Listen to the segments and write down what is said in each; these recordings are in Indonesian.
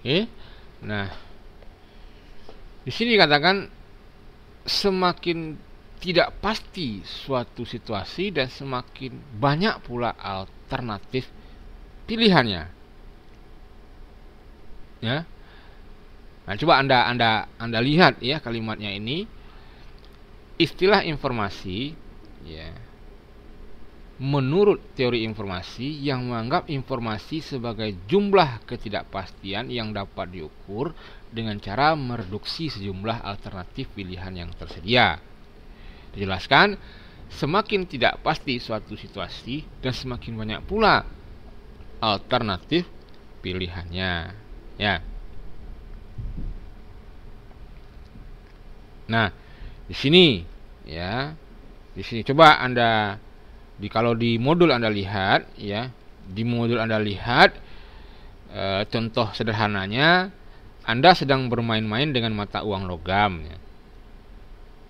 Oke. Nah, di sini dikatakan semakin tidak pasti suatu situasi dan semakin banyak pula alternatif pilihannya. Ya. Nah, coba Anda Anda Anda lihat ya kalimatnya ini istilah informasi ya menurut teori informasi yang menganggap informasi sebagai jumlah ketidakpastian yang dapat diukur dengan cara mereduksi sejumlah alternatif pilihan yang tersedia. Dijelaskan, semakin tidak pasti suatu situasi dan semakin banyak pula alternatif pilihannya. Ya. Nah, di sini ya, di sini coba Anda di kalau di modul Anda lihat ya, di modul Anda lihat e, contoh sederhananya Anda sedang bermain-main dengan mata uang logam ya.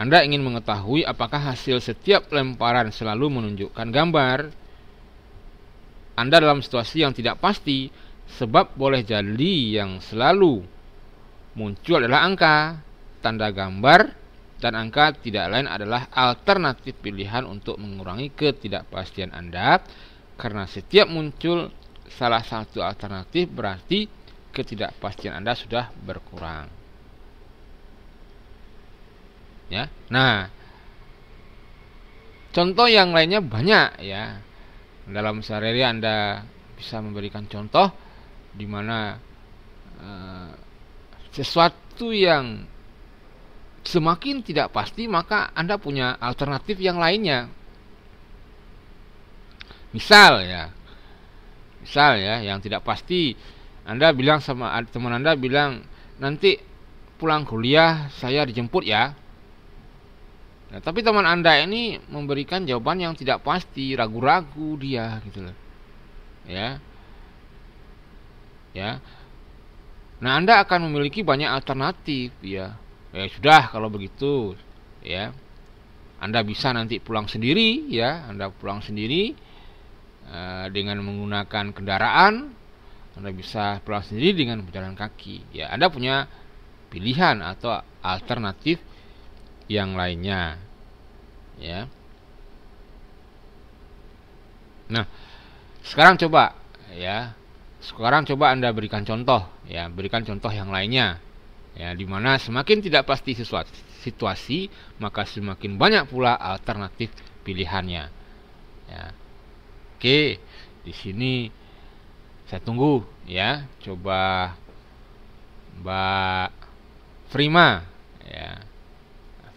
Anda ingin mengetahui apakah hasil setiap lemparan selalu menunjukkan gambar. Anda dalam situasi yang tidak pasti sebab boleh jadi yang selalu muncul adalah angka, tanda gambar dan angka tidak lain adalah alternatif pilihan untuk mengurangi ketidakpastian Anda karena setiap muncul salah satu alternatif berarti ketidakpastian Anda sudah berkurang. Ya. Nah, contoh yang lainnya banyak ya. Dalam sehari Anda bisa memberikan contoh di mana uh, sesuatu yang semakin tidak pasti maka Anda punya alternatif yang lainnya. Misal ya. Misal ya yang tidak pasti Anda bilang sama teman Anda bilang nanti pulang kuliah saya dijemput ya. Nah, tapi teman Anda ini memberikan jawaban yang tidak pasti, ragu-ragu dia gitu loh. Ya. Ya. Nah, Anda akan memiliki banyak alternatif ya ya sudah kalau begitu ya Anda bisa nanti pulang sendiri ya Anda pulang sendiri uh, dengan menggunakan kendaraan Anda bisa pulang sendiri dengan berjalan kaki ya Anda punya pilihan atau alternatif yang lainnya ya Nah sekarang coba ya sekarang coba Anda berikan contoh ya berikan contoh yang lainnya ya dimana semakin tidak pasti sesuatu situasi maka semakin banyak pula alternatif pilihannya ya oke di sini saya tunggu ya coba Mbak Prima ya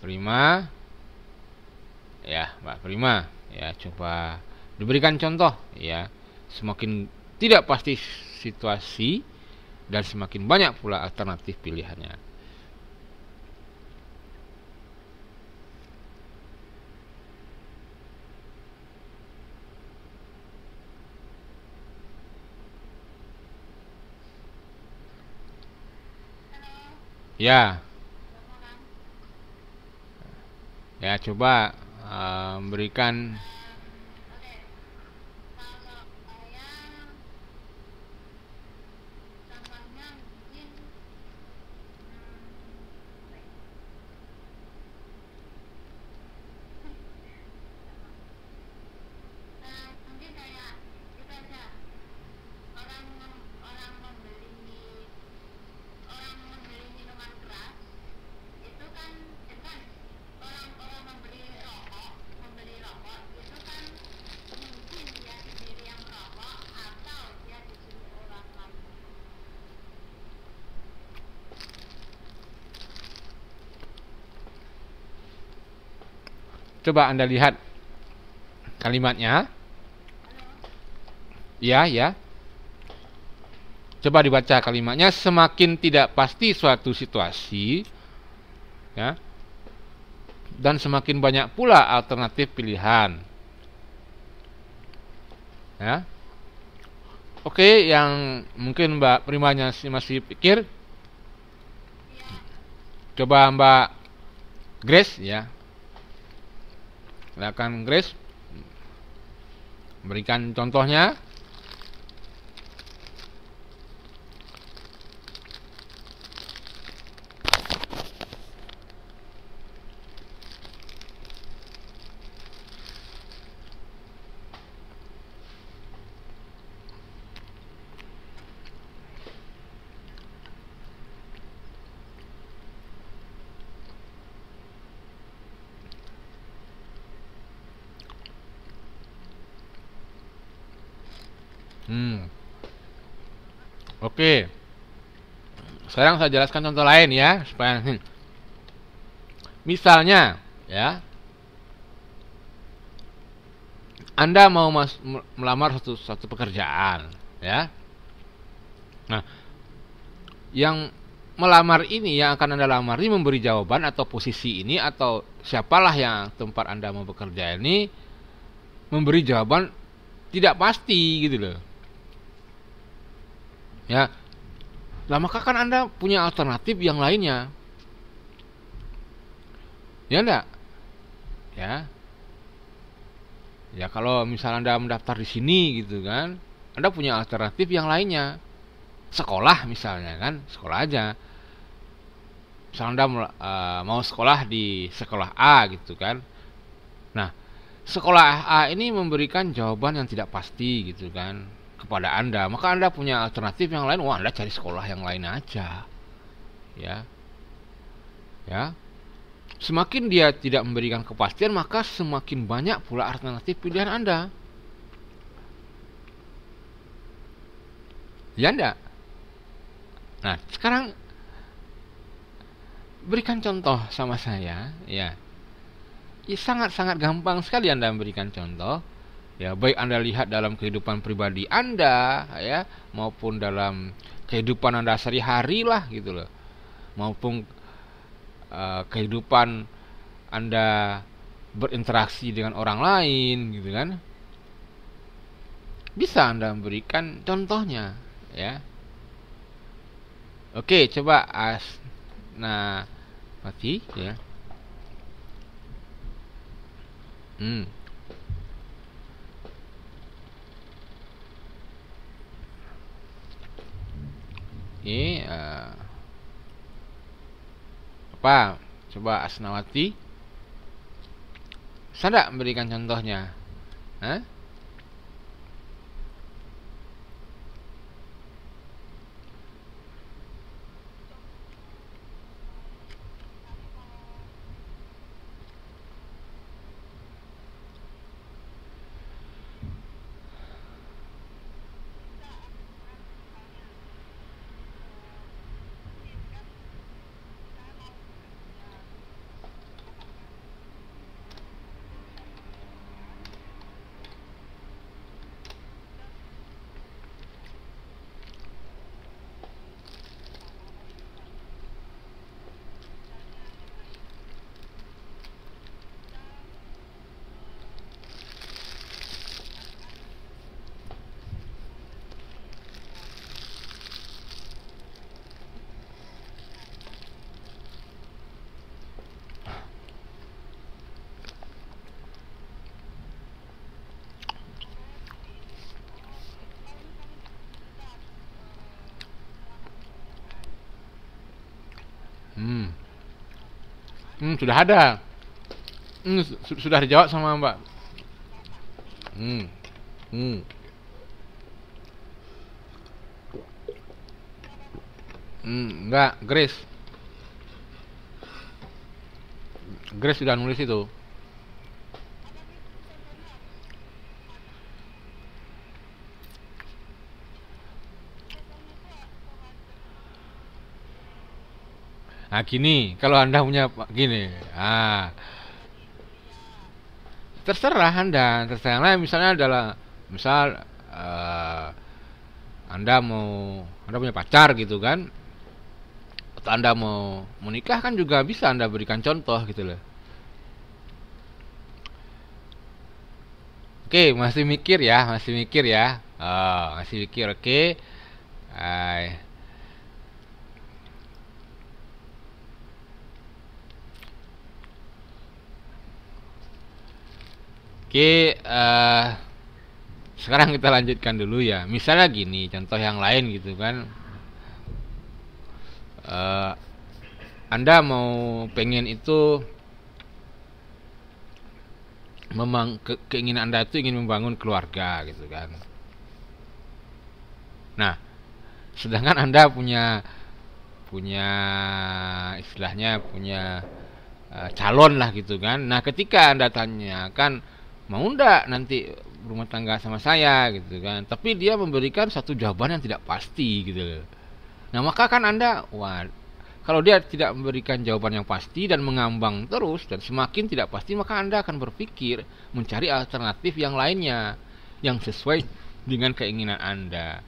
Prima ya Mbak Prima ya coba diberikan contoh ya semakin tidak pasti situasi dan semakin banyak pula alternatif pilihannya. Ya. Ya, coba uh, berikan Coba Anda lihat kalimatnya. Ya, ya. Coba dibaca kalimatnya semakin tidak pasti suatu situasi ya. Dan semakin banyak pula alternatif pilihan. Ya. Oke, yang mungkin Mbak Primanya masih pikir coba Mbak Grace ya silakan Grace berikan contohnya Oke. Sekarang saya jelaskan contoh lain ya, supaya hmm. misalnya ya Anda mau mas melamar satu satu pekerjaan, ya. Nah, yang melamar ini yang akan Anda lamar ini memberi jawaban atau posisi ini atau siapalah yang tempat Anda mau bekerja ini memberi jawaban tidak pasti gitu loh ya lah maka kan anda punya alternatif yang lainnya ya enggak ya ya kalau misal anda mendaftar di sini gitu kan anda punya alternatif yang lainnya sekolah misalnya kan sekolah aja misal anda eh, mau sekolah di sekolah A gitu kan nah sekolah A ini memberikan jawaban yang tidak pasti gitu kan kepada Anda, maka Anda punya alternatif yang lain, wah Anda cari sekolah yang lain aja. Ya. Ya. Semakin dia tidak memberikan kepastian, maka semakin banyak pula alternatif pilihan Anda. Ya enggak? Nah, sekarang berikan contoh sama saya, ya. ya sangat-sangat gampang sekali Anda memberikan contoh ya baik Anda lihat dalam kehidupan pribadi Anda ya maupun dalam kehidupan Anda sehari-hari lah gitu loh maupun uh, kehidupan Anda berinteraksi dengan orang lain gitu kan bisa Anda memberikan contohnya ya Oke coba as nah mati ya hmm ini uh, apa coba Asnawati saya tidak memberikan contohnya huh? Hmm, sudah ada. Hmm, su sudah dijawab sama Mbak. Hmm. Hmm. Hmm, enggak, Grace. Grace sudah nulis itu. Nah, gini, kalau Anda punya gini, ah terserah Anda, terserah lain misalnya adalah misal uh, Anda mau Anda punya pacar gitu kan. Atau Anda mau menikah kan juga bisa Anda berikan contoh gitu loh. Oke, masih mikir ya, masih mikir ya. Oh, masih mikir, oke. Okay. Oke, uh, sekarang kita lanjutkan dulu ya. Misalnya gini, contoh yang lain gitu kan. Uh, anda mau pengen itu memang ke, keinginan Anda itu ingin membangun keluarga gitu kan. Nah, sedangkan Anda punya punya istilahnya punya eh, calon lah gitu kan. Nah, ketika Anda tanyakan mau ndak nanti rumah tangga sama saya gitu kan tapi dia memberikan satu jawaban yang tidak pasti gitu loh nah maka kan anda wah kalau dia tidak memberikan jawaban yang pasti dan mengambang terus dan semakin tidak pasti maka anda akan berpikir mencari alternatif yang lainnya yang sesuai dengan keinginan anda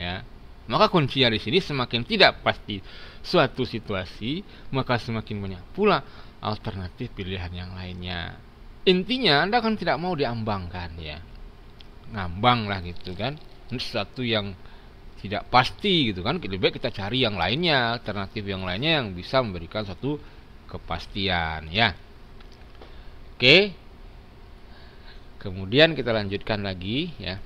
ya maka kuncinya di sini semakin tidak pasti suatu situasi maka semakin banyak pula alternatif pilihan yang lainnya intinya Anda kan tidak mau diambangkan ya. Ngambang lah gitu kan. Ini sesuatu yang tidak pasti gitu kan lebih baik kita cari yang lainnya alternatif yang lainnya yang bisa memberikan satu kepastian ya oke kemudian kita lanjutkan lagi ya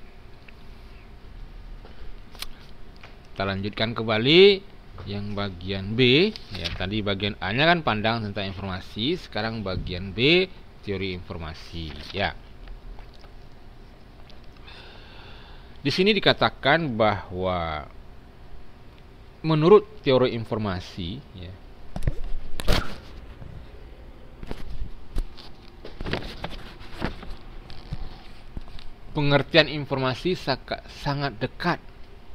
kita lanjutkan kembali yang bagian B ya tadi bagian A nya kan pandang tentang informasi sekarang bagian B teori informasi ya di sini dikatakan bahwa menurut teori informasi ya pengertian informasi sangat dekat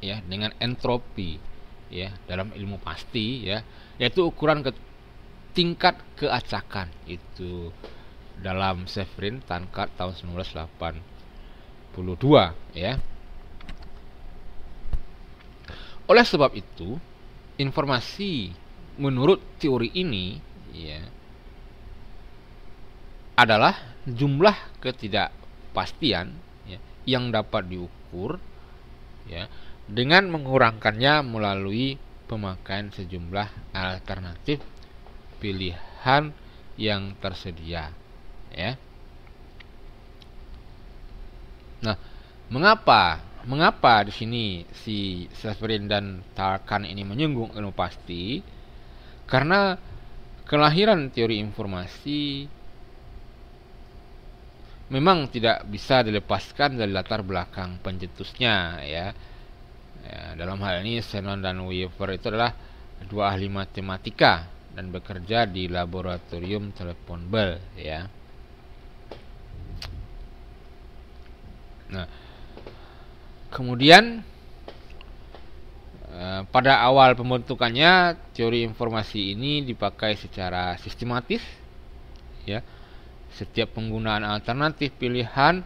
ya dengan entropi ya dalam ilmu pasti ya yaitu ukuran ke tingkat keacakan itu dalam Severin Tankard tahun 1982 ya. Oleh sebab itu, informasi menurut teori ini ya adalah jumlah ketidakpastian ya, yang dapat diukur ya dengan mengurangkannya melalui pemakaian sejumlah alternatif pilihan yang tersedia ya. Nah, mengapa mengapa di sini si Severin dan Tarkan ini menyinggung ilmu pasti? Karena kelahiran teori informasi memang tidak bisa dilepaskan dari latar belakang pencetusnya ya. ya dalam hal ini Shannon dan Weaver itu adalah dua ahli matematika dan bekerja di laboratorium telepon Bell ya. Nah, kemudian eh, pada awal pembentukannya teori informasi ini dipakai secara sistematis ya. Setiap penggunaan alternatif pilihan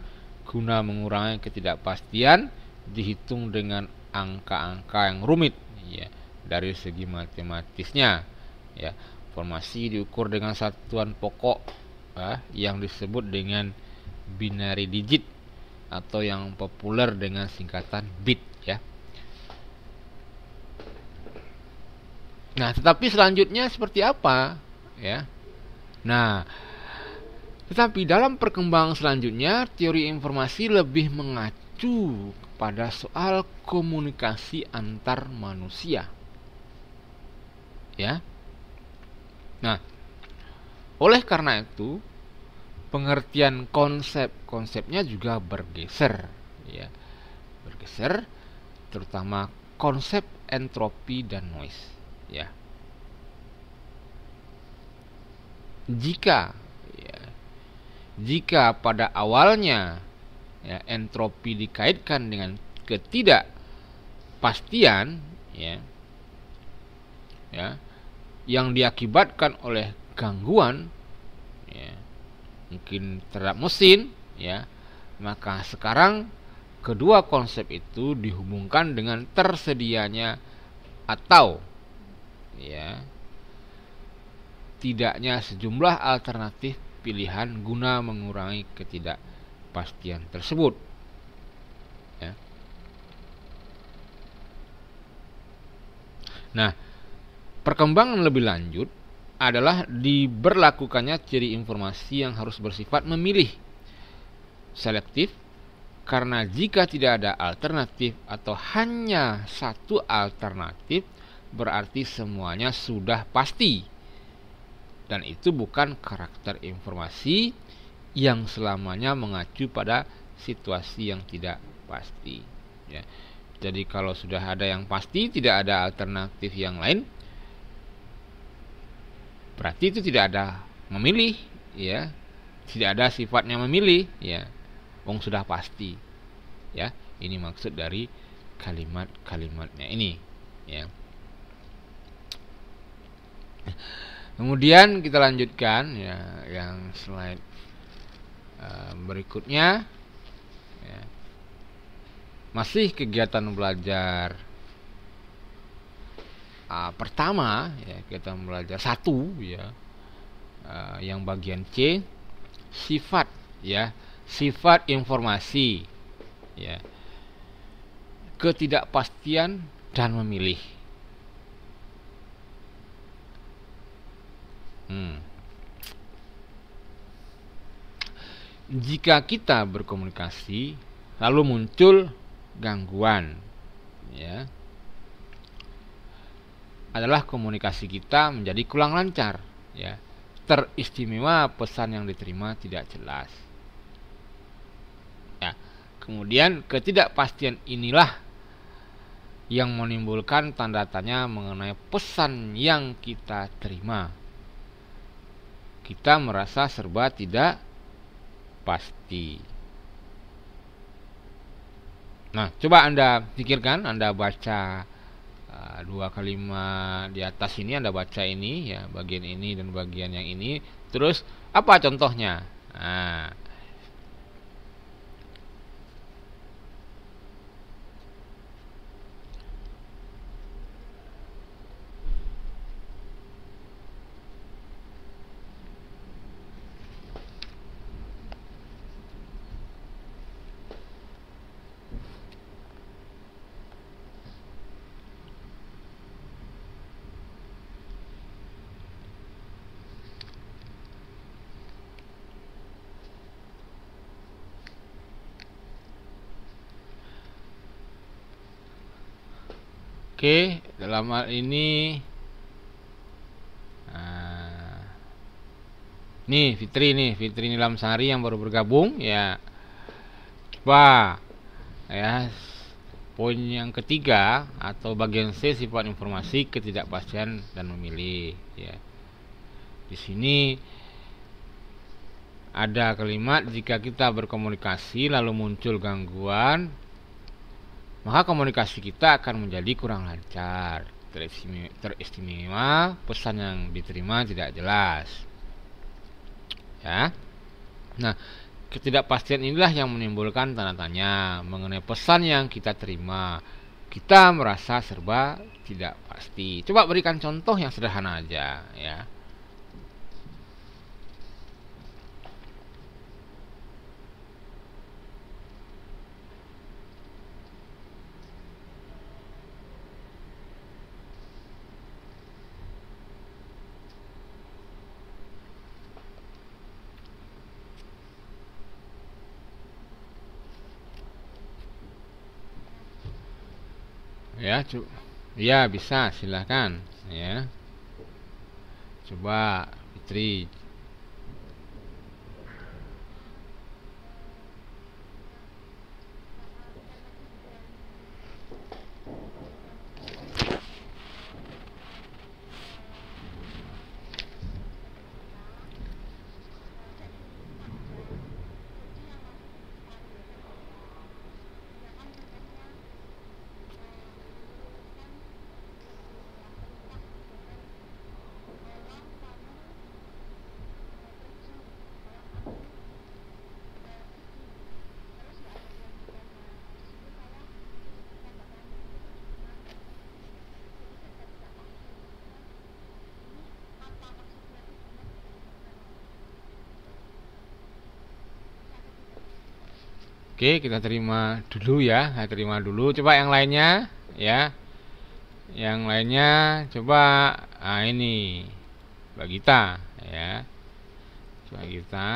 guna mengurangi ketidakpastian dihitung dengan angka-angka yang rumit ya dari segi matematisnya ya informasi diukur dengan satuan pokok ya, yang disebut dengan binary digit atau yang populer dengan singkatan bit ya. Nah, tetapi selanjutnya seperti apa ya? Nah, tetapi dalam perkembangan selanjutnya teori informasi lebih mengacu kepada soal komunikasi antar manusia. Ya. Nah, oleh karena itu, pengertian konsep konsepnya juga bergeser ya bergeser terutama konsep entropi dan noise ya jika ya, jika pada awalnya ya, entropi dikaitkan dengan ketidakpastian ya ya yang diakibatkan oleh gangguan ya, mungkin terhadap mesin ya maka sekarang kedua konsep itu dihubungkan dengan tersedianya atau ya tidaknya sejumlah alternatif pilihan guna mengurangi ketidakpastian tersebut. Ya. Nah, perkembangan lebih lanjut adalah diberlakukannya ciri informasi yang harus bersifat memilih selektif karena jika tidak ada alternatif atau hanya satu alternatif berarti semuanya sudah pasti dan itu bukan karakter informasi yang selamanya mengacu pada situasi yang tidak pasti ya. Jadi kalau sudah ada yang pasti tidak ada alternatif yang lain berarti itu tidak ada memilih ya tidak ada sifatnya memilih ya wong sudah pasti ya ini maksud dari kalimat-kalimatnya ini ya kemudian kita lanjutkan ya yang slide uh, berikutnya ya. masih kegiatan belajar uh, pertama ya kita belajar satu ya uh, yang bagian C sifat ya sifat informasi ya ketidakpastian dan memilih hmm. jika kita berkomunikasi lalu muncul gangguan ya adalah komunikasi kita menjadi kurang lancar, ya. Teristimewa pesan yang diterima tidak jelas. Ya. Kemudian ketidakpastian inilah yang menimbulkan tanda tanya mengenai pesan yang kita terima. Kita merasa serba tidak pasti. Nah, coba Anda pikirkan, Anda baca Ah, dua dua kalimat di atas ini Anda baca ini ya bagian ini dan bagian yang ini terus apa contohnya nah Oke, dalam hal ini nah, nih Fitri nih, Fitri sehari yang baru bergabung ya. Coba ya poin yang ketiga atau bagian C sifat informasi ketidakpastian dan memilih ya. Di sini ada kalimat jika kita berkomunikasi lalu muncul gangguan maka komunikasi kita akan menjadi kurang lancar, teristimewa, teristimewa pesan yang diterima tidak jelas. Ya. Nah, ketidakpastian inilah yang menimbulkan tanda tanya mengenai pesan yang kita terima. Kita merasa serba tidak pasti. Coba berikan contoh yang sederhana aja, ya. ya cu ya bisa silahkan ya coba Fitri Oke, kita terima dulu ya. Saya nah, terima dulu. Coba yang lainnya ya. Yang lainnya coba ah ini Bagita ya. Coba kita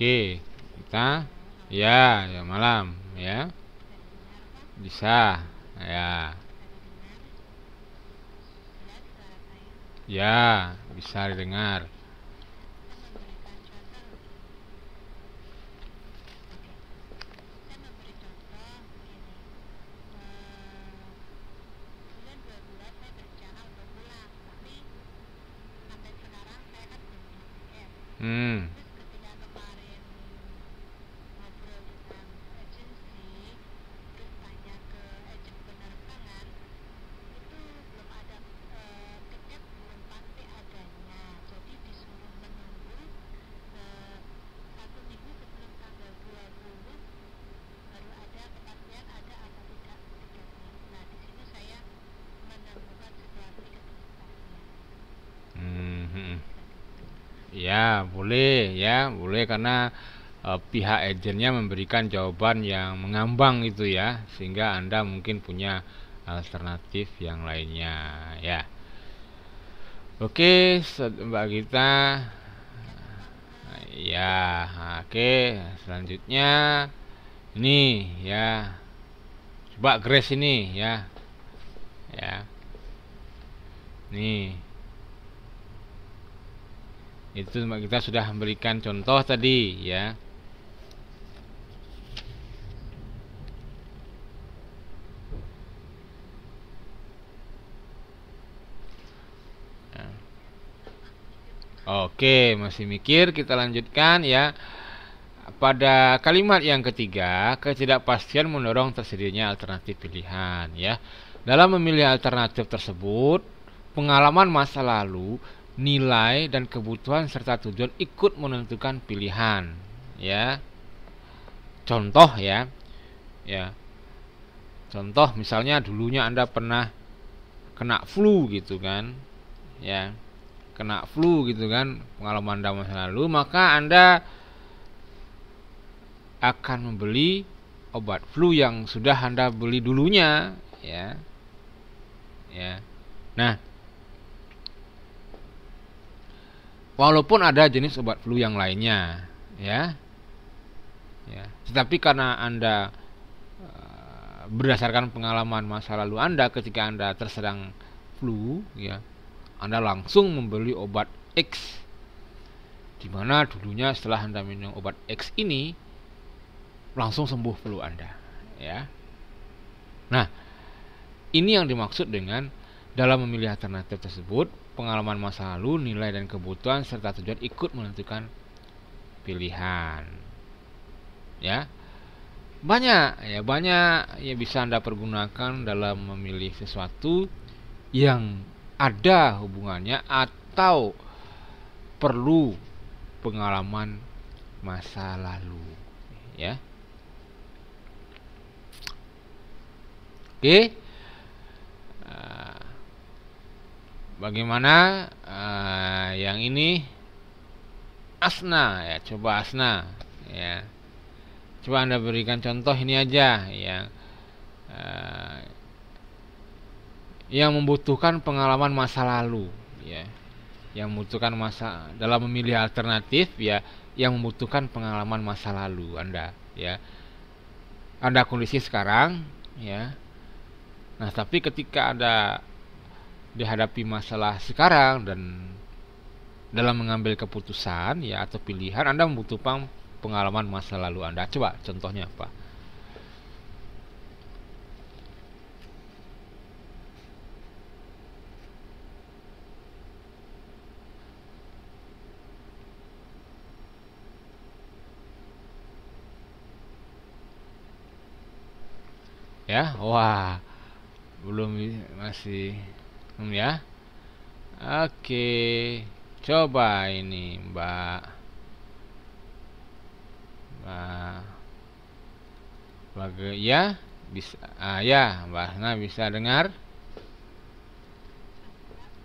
Oke, kita ya, ya malam ya. Bisa. Ya. Ya, bisa didengar. Hmm. boleh ya boleh karena e, pihak agennya memberikan jawaban yang mengambang itu ya sehingga anda mungkin punya alternatif yang lainnya ya oke mbak kita ya oke selanjutnya ini ya coba Grace ini ya ya nih itu kita sudah memberikan contoh tadi ya Oke, masih mikir, kita lanjutkan ya. Pada kalimat yang ketiga, ketidakpastian mendorong tersedianya alternatif pilihan ya. Dalam memilih alternatif tersebut, pengalaman masa lalu nilai dan kebutuhan serta tujuan ikut menentukan pilihan ya contoh ya ya contoh misalnya dulunya Anda pernah kena flu gitu kan ya kena flu gitu kan pengalaman Anda masa lalu maka Anda akan membeli obat flu yang sudah Anda beli dulunya ya ya nah Walaupun ada jenis obat flu yang lainnya, ya. Ya, tetapi karena Anda eh, berdasarkan pengalaman masa lalu Anda ketika Anda terserang flu, ya. Anda langsung membeli obat X. Di mana dulunya setelah Anda minum obat X ini langsung sembuh flu Anda, ya. Nah, ini yang dimaksud dengan dalam memilih alternatif tersebut pengalaman masa lalu, nilai dan kebutuhan serta tujuan ikut menentukan pilihan. Ya. Banyak ya, banyak yang bisa Anda pergunakan dalam memilih sesuatu yang ada hubungannya atau perlu pengalaman masa lalu, ya. Oke. Okay. Ah, bagaimana uh, yang ini asna ya coba asna ya coba anda berikan contoh ini aja yang uh, eh, yang membutuhkan pengalaman masa lalu ya yang membutuhkan masa dalam memilih alternatif ya yang membutuhkan pengalaman masa lalu anda ya anda kondisi sekarang ya nah tapi ketika ada dihadapi masalah sekarang dan dalam mengambil keputusan ya atau pilihan Anda membutuhkan pengalaman masa lalu Anda. Coba contohnya apa? Ya, wah. Belum masih Hmm, ya oke coba ini mbak mbak ya bisa ah, ya mbak Nah bisa dengar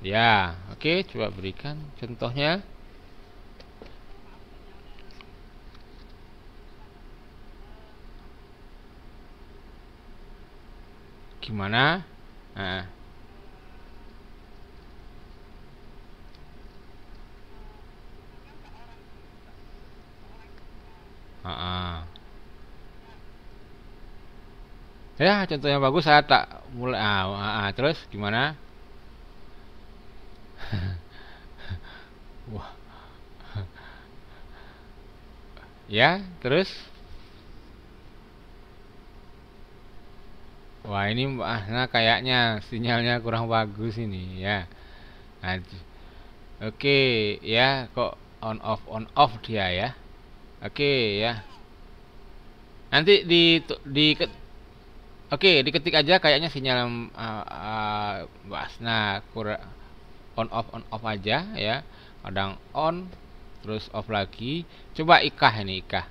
ya oke coba berikan contohnya gimana nah uh -uh. ya contohnya bagus saya tak mulai ah, ah, ah. terus gimana wah ya terus wah ini ah, nah kayaknya sinyalnya kurang bagus ini ya nah, oke okay, ya kok on off on off dia ya Oke ya. Nanti di di Oke, diketik aja kayaknya sinyal uh, uh, Basna kurang on off on off aja ya. Kadang on terus off lagi. Coba ikah ini ikah.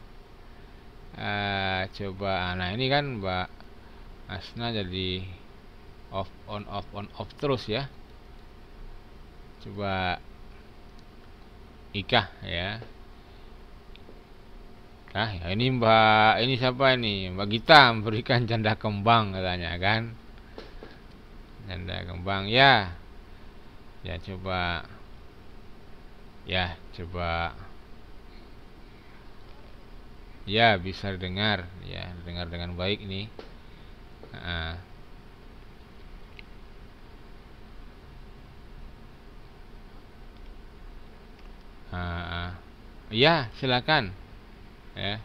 Uh, coba nah ini kan Mbak Asna jadi off on off on off terus ya. Coba ikah ya. Nah, ini Mbak, ini siapa ini? Mbak Gita memberikan janda kembang katanya kan. Janda kembang ya. Ya coba ya coba ya bisa dengar ya dengar dengan baik ini nah. uh, ya silakan 哎。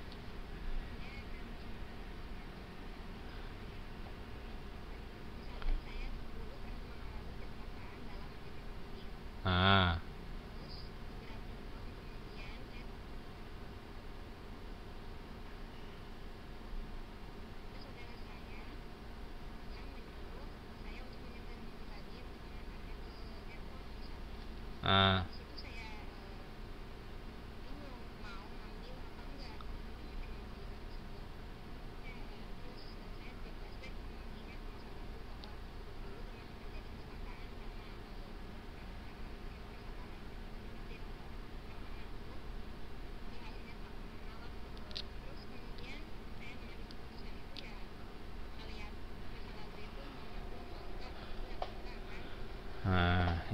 啊。啊。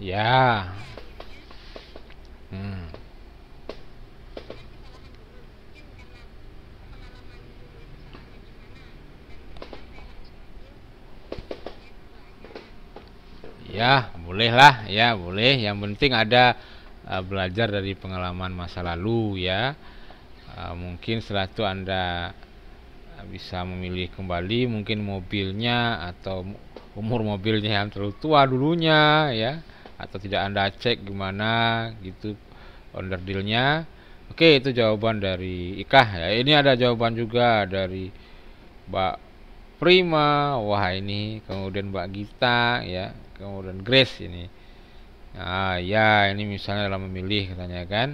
Ya. Hmm. Ya, bolehlah ya, boleh. Yang penting ada uh, belajar dari pengalaman masa lalu ya. Uh, mungkin setelah itu Anda bisa memilih kembali mungkin mobilnya atau umur mobilnya yang terlalu tua dulunya ya atau tidak Anda cek gimana gitu under dealnya Oke itu jawaban dari Ika ya ini ada jawaban juga dari Mbak Prima wah ini kemudian Mbak Gita ya kemudian Grace ini nah, ya ini misalnya dalam memilih katanya kan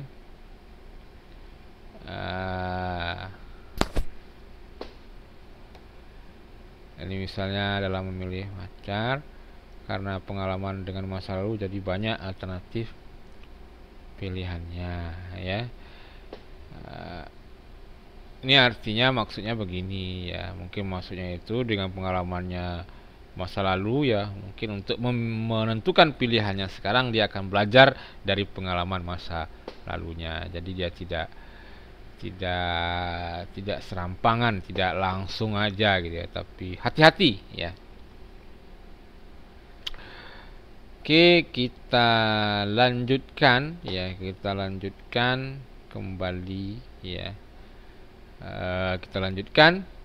uh, ini misalnya dalam memilih pacar karena pengalaman dengan masa lalu jadi banyak alternatif pilihannya ya eh, ini artinya maksudnya begini ya mungkin maksudnya itu dengan pengalamannya masa lalu ya mungkin untuk menentukan pilihannya sekarang dia akan belajar dari pengalaman masa lalunya jadi dia tidak tidak tidak serampangan tidak langsung aja gitu ya tapi hati-hati ya Oke, kita lanjutkan ya, kita lanjutkan kembali ya. Uh, kita lanjutkan